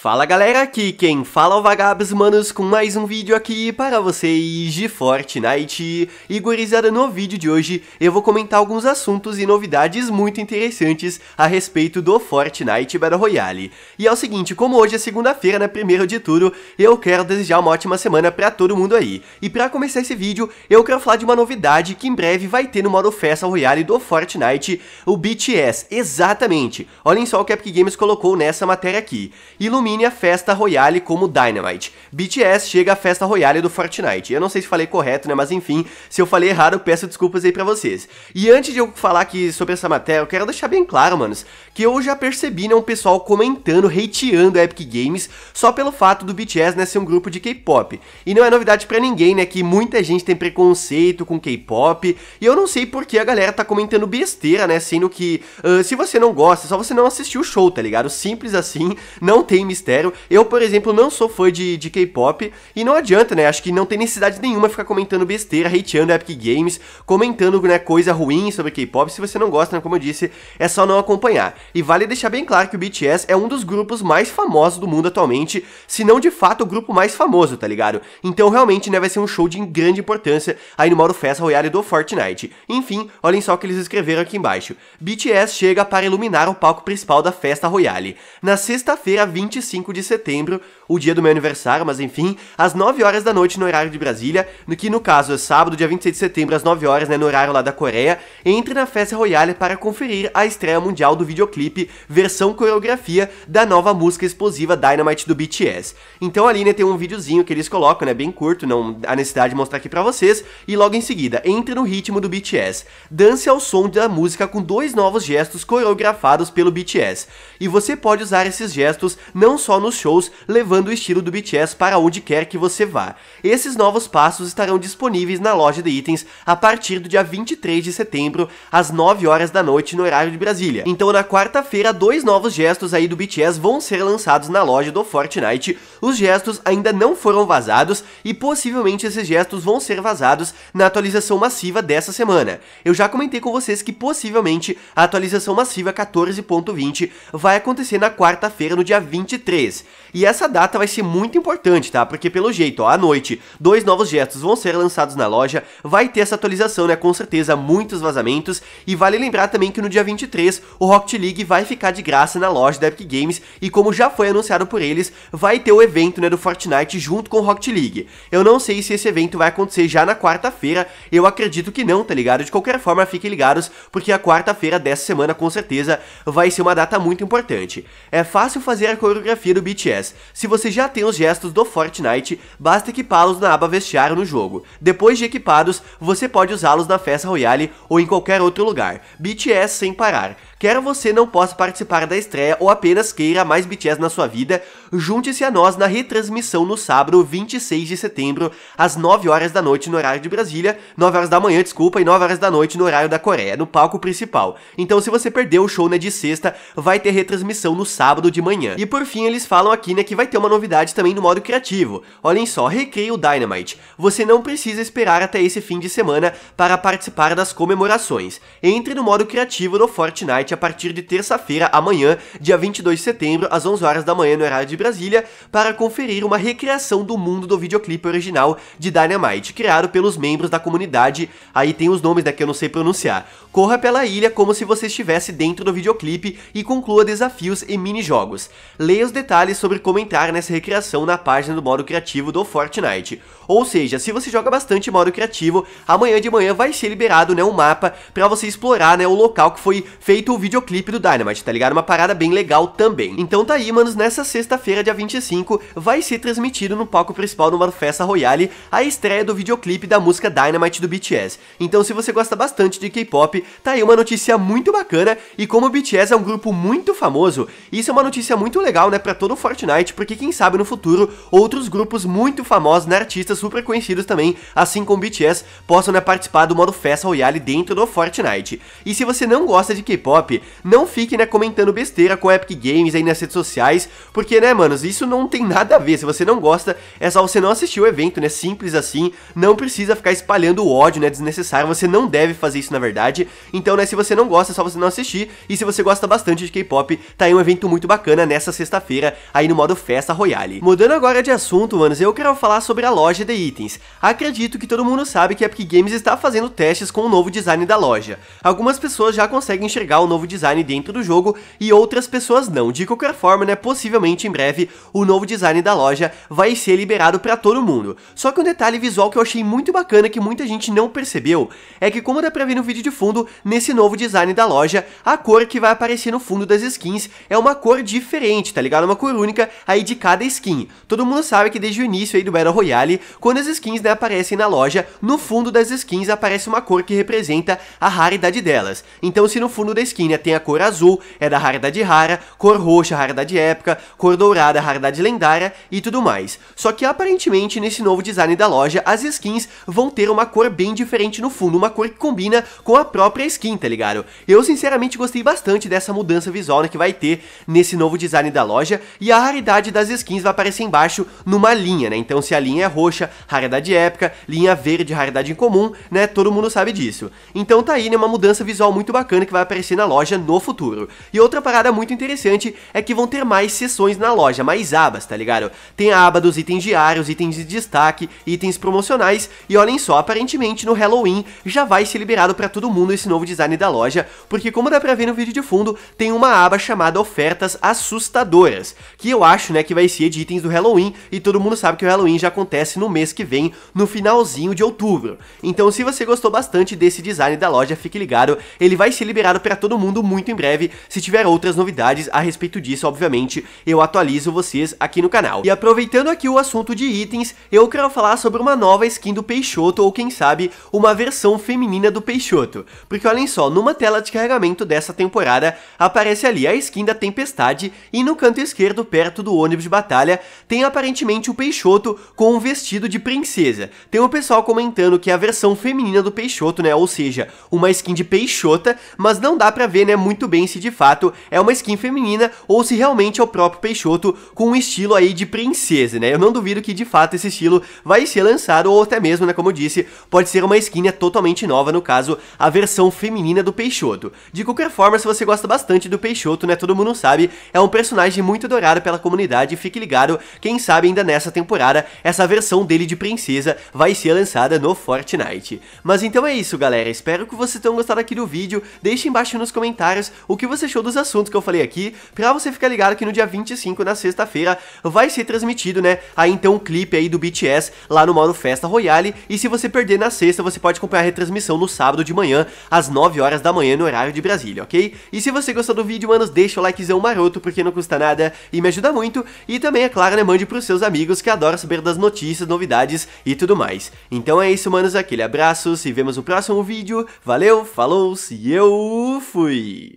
Fala galera, aqui quem fala é o Vagabos Manos com mais um vídeo aqui para vocês de Fortnite. E gurizada, no vídeo de hoje eu vou comentar alguns assuntos e novidades muito interessantes a respeito do Fortnite Battle Royale. E é o seguinte, como hoje é segunda-feira, né, primeiro de tudo, eu quero desejar uma ótima semana para todo mundo aí. E para começar esse vídeo, eu quero falar de uma novidade que em breve vai ter no modo Festa Royale do Fortnite, o BTS, exatamente. Olhem só o que a Epic Games colocou nessa matéria aqui. Ilumina domine a festa royale como Dynamite. BTS chega à festa royale do Fortnite. Eu não sei se falei correto, né, mas enfim, se eu falei errado, peço desculpas aí para vocês. E antes de eu falar aqui sobre essa matéria, eu quero deixar bem claro, manos, que eu já percebi, né, um pessoal comentando, hateando a Epic Games só pelo fato do BTS, né, ser um grupo de K-pop. E não é novidade para ninguém, né, que muita gente tem preconceito com K-pop, e eu não sei por que a galera tá comentando besteira, né, sendo que uh, se você não gosta, só você não assistiu o show, tá ligado? Simples assim, não tem mistério mistério. Eu, por exemplo, não sou fã de, de K-pop e não adianta, né? Acho que não tem necessidade nenhuma ficar comentando besteira, hateando Epic Games, comentando né, coisa ruim sobre K-pop. Se você não gosta, né, como eu disse, é só não acompanhar. E vale deixar bem claro que o BTS é um dos grupos mais famosos do mundo atualmente, se não de fato o grupo mais famoso, tá ligado? Então realmente, né, vai ser um show de grande importância aí no Mauro Fest Royale do Fortnite. Enfim, olhem só o que eles escreveram aqui embaixo. BTS chega para iluminar o palco principal da festa Royale. Na sexta-feira, 25 25 de setembro, o dia do meu aniversário, mas enfim, às 9 horas da noite no horário de Brasília, no que no caso é sábado, dia 26 de setembro, às 9 horas, né, no horário lá da Coreia, entre na Festa Royale para conferir a estreia mundial do videoclipe versão coreografia da nova música explosiva Dynamite do BTS. Então ali, né, tem um videozinho que eles colocam, né, bem curto, não há necessidade de mostrar aqui para vocês, e logo em seguida, entre no ritmo do BTS, dance ao som da música com dois novos gestos coreografados pelo BTS. E você pode usar esses gestos não só nos shows, levando o estilo do BTS para onde quer que você vá. Esses novos passos estarão disponíveis na loja de itens a partir do dia 23 de setembro, às 9 horas da noite, no horário de Brasília. Então, na quarta-feira, dois novos gestos aí do BTS vão ser lançados na loja do Fortnite, os gestos ainda não foram vazados e possivelmente esses gestos vão ser vazados na atualização massiva dessa semana. Eu já comentei com vocês que possivelmente a atualização massiva 14.20 vai acontecer na quarta-feira, no dia 23. E essa data vai ser muito importante, tá? Porque pelo jeito, ó, à noite, dois novos gestos vão ser lançados na loja, vai ter essa atualização, né? Com certeza, muitos vazamentos. E vale lembrar também que no dia 23, o Rocket League vai ficar de graça na loja da Epic Games e como já foi anunciado por eles, vai ter o evento né, do Fortnite junto com o Rocket League. Eu não sei se esse evento vai acontecer já na quarta-feira, eu acredito que não, tá ligado? De qualquer forma, fiquem ligados, porque a quarta-feira dessa semana, com certeza, vai ser uma data muito importante. É fácil fazer a coreografia do BTS. Se você já tem os gestos do Fortnite, basta equipá-los na aba vestiário no jogo. Depois de equipados, você pode usá-los na festa royale ou em qualquer outro lugar. BTS sem parar. Quer você não possa participar da estreia ou apenas queira mais BTS na sua vida, junte-se a nós na retransmissão no sábado, 26 de setembro, às 9 horas da noite no horário de Brasília, 9 horas da manhã, desculpa, e 9 horas da noite no horário da Coreia, no palco principal. Então, se você perdeu o show né, de sexta, vai ter retransmissão no sábado de manhã. E por fim, eles falam aqui né, que vai ter uma novidade também no modo criativo. Olhem só, recreio Dynamite. Você não precisa esperar até esse fim de semana para participar das comemorações. Entre no modo criativo no Fortnite site a partir de terça-feira, amanhã, dia 22 de setembro, às 11 horas da manhã no horário de Brasília, para conferir uma recriação do mundo do videoclipe original de Dynamite, criado pelos membros da comunidade. Aí tem os nomes, né, que eu não sei pronunciar. Corra pela ilha como se você estivesse dentro do videoclipe e conclua desafios e mini-jogos. Leia os detalhes sobre como entrar nessa recriação na página do modo criativo do Fortnite. Ou seja, se você joga bastante modo criativo, amanhã de manhã vai ser liberado, né, um mapa para você explorar, né, o local que foi feito o o videoclipe do Dynamite, tá ligado? Uma parada bem legal também. Então tá aí, manos, nessa sexta-feira, dia 25, vai ser transmitido no palco principal do modo festa Royale a estreia do videoclipe da música Dynamite do BTS. Então se você gosta bastante de K-pop, tá aí uma notícia muito bacana e como o BTS é um grupo muito famoso, isso é uma notícia muito legal, né, para todo o Fortnite, porque quem sabe no futuro outros grupos muito famosos, né, artistas super conhecidos também, assim como o BTS, possam né, participar do modo Festa Royale dentro do Fortnite. E se você não gosta de K-pop, top. Não fique, né, comentando besteira com a Epic Games aí nas redes sociais, porque, né, manos, isso não tem nada a ver. Se você não gosta, é só você não assistir o evento, né, simples assim. Não precisa ficar espalhando ódio, né, desnecessário. Você não deve fazer isso, na verdade. Então, né, se você não gosta, é só você não assistir. E se você gosta bastante de K-pop, tá aí um evento muito bacana nessa sexta-feira, aí no modo Festa Royale. Mudando agora de assunto, manos, eu quero falar sobre a loja de itens. Acredito que todo mundo sabe que a Epic Games está fazendo testes com o novo design da loja. Algumas pessoas já conseguem enxergar o novo novo design dentro do jogo e outras pessoas não. De qualquer forma, né, possivelmente em breve o novo design da loja vai ser liberado para todo mundo. Só que um detalhe visual que eu achei muito bacana que muita gente não percebeu é que como dá pra ver no vídeo de fundo, nesse novo design da loja, a cor que vai aparecer no fundo das skins é uma cor diferente, tá ligado? Uma cor única aí de cada skin. Todo mundo sabe que desde o início aí do Battle Royale, quando as skins né, aparecem na loja, no fundo das skins aparece uma cor que representa a raridade delas. Então se no fundo da skin tem a cor azul, é da raridade rara, cor roxa, raridade épica, cor dourada, raridade lendária e tudo mais. Só que aparentemente nesse novo design da loja, as skins vão ter uma cor bem diferente no fundo, uma cor que combina com a própria skin, tá ligado? Eu sinceramente gostei bastante dessa mudança visual né, que vai ter nesse novo design da loja e a raridade das skins vai aparecer embaixo numa linha, né? Então se a linha é roxa, raridade épica, linha verde, raridade incomum, né? Todo mundo sabe disso. Então tá aí, né? Uma mudança visual muito bacana que vai aparecer na loja loja no futuro. E outra parada muito interessante é que vão ter mais sessões na loja, mais abas, tá ligado? Tem a aba dos itens diários, itens de destaque, itens promocionais, e olhem só, aparentemente no Halloween já vai ser liberado para todo mundo esse novo design da loja, porque como dá pra ver no vídeo de fundo, tem uma aba chamada Ofertas Assustadoras, que eu acho, né, que vai ser de itens do Halloween, e todo mundo sabe que o Halloween já acontece no mês que vem, no finalzinho de outubro. Então se você gostou bastante desse design da loja, fique ligado, ele vai ser liberado para todo mundo mundo muito em breve. Se tiver outras novidades a respeito disso, obviamente, eu atualizo vocês aqui no canal. E aproveitando aqui o assunto de itens, eu quero falar sobre uma nova skin do Peixoto, ou quem sabe, uma versão feminina do Peixoto. Porque olhem só, numa tela de carregamento dessa temporada, aparece ali a skin da Tempestade, e no canto esquerdo, perto do ônibus de batalha, tem aparentemente o Peixoto com um vestido de princesa. Tem o pessoal comentando que é a versão feminina do Peixoto, né, ou seja, uma skin de Peixota, mas não dá pra ver, né, muito bem se de fato é uma skin feminina ou se realmente é o próprio Peixoto com um estilo aí de princesa, né? Eu não duvido que de fato esse estilo vai ser lançado ou até mesmo, né, como eu disse, pode ser uma skin né, totalmente nova, no caso, a versão feminina do Peixoto. De qualquer forma, se você gosta bastante do Peixoto, né, todo mundo sabe, é um personagem muito adorado pela comunidade, fique ligado, quem sabe ainda nessa temporada essa versão dele de princesa vai ser lançada no Fortnite. Mas então é isso, galera, espero que vocês tenham gostado aqui do vídeo, deixe embaixo nos comentários comentários o que você achou dos assuntos que eu falei aqui, pra você ficar ligado que no dia 25, na sexta-feira, vai ser transmitido, né, aí então o clipe aí do BTS lá no modo Festa Royale, e se você perder na sexta, você pode acompanhar a retransmissão no sábado de manhã, às 9 horas da manhã, no horário de Brasília, ok? E se você gostou do vídeo, manos, deixa o likezão maroto, porque não custa nada e me ajuda muito, e também, é claro, né, mande pros seus amigos que adoram saber das notícias, novidades e tudo mais. Então é isso, manos, aquele abraço, se vemos no próximo vídeo, valeu, falou, se eu fui! Fui!